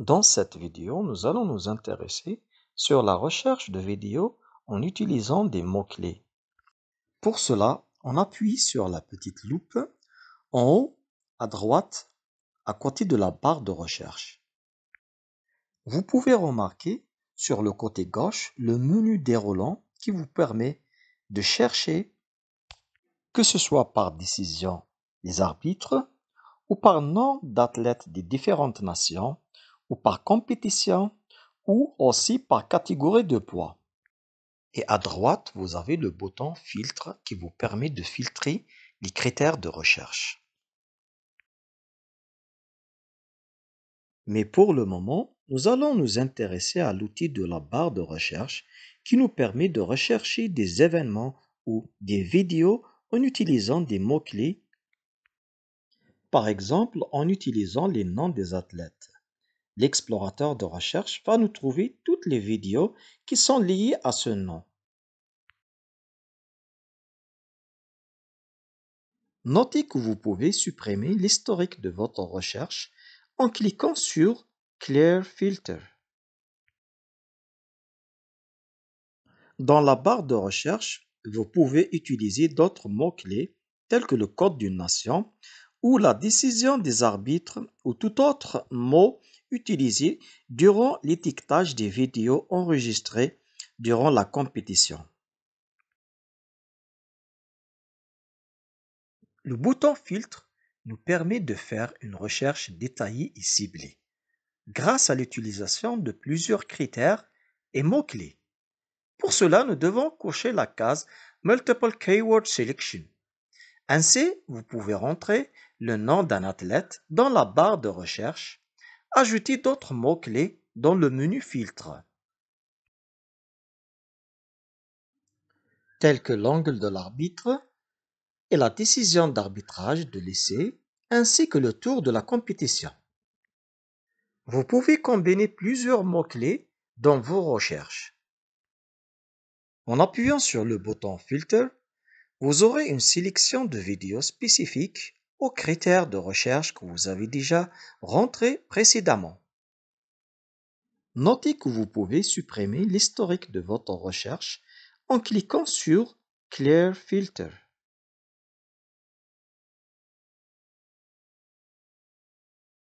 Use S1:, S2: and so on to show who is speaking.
S1: Dans cette vidéo, nous allons nous intéresser sur la recherche de vidéos en utilisant des mots-clés. Pour cela, on appuie sur la petite loupe en haut à droite à côté de la barre de recherche. Vous pouvez remarquer sur le côté gauche le menu déroulant qui vous permet de chercher que ce soit par décision des arbitres ou par nom d'athlètes des différentes nations ou par compétition ou aussi par catégorie de poids. Et à droite, vous avez le bouton filtre qui vous permet de filtrer les critères de recherche. Mais pour le moment, nous allons nous intéresser à l'outil de la barre de recherche qui nous permet de rechercher des événements ou des vidéos en utilisant des mots-clés, par exemple en utilisant les noms des athlètes l'explorateur de recherche va nous trouver toutes les vidéos qui sont liées à ce nom. Notez que vous pouvez supprimer l'historique de votre recherche en cliquant sur Clear Filter. Dans la barre de recherche, vous pouvez utiliser d'autres mots-clés tels que le code d'une nation ou la décision des arbitres ou tout autre mot utilisés durant l'étiquetage des vidéos enregistrées durant la compétition. Le bouton Filtre nous permet de faire une recherche détaillée et ciblée grâce à l'utilisation de plusieurs critères et mots-clés. Pour cela, nous devons cocher la case Multiple Keyword Selection. Ainsi, vous pouvez rentrer le nom d'un athlète dans la barre de recherche Ajoutez d'autres mots-clés dans le menu Filtre, tels que l'angle de l'arbitre et la décision d'arbitrage de l'essai, ainsi que le tour de la compétition. Vous pouvez combiner plusieurs mots-clés dans vos recherches. En appuyant sur le bouton Filter, vous aurez une sélection de vidéos spécifiques aux critères de recherche que vous avez déjà rentrés précédemment. Notez que vous pouvez supprimer l'historique de votre recherche en cliquant sur Clear Filter.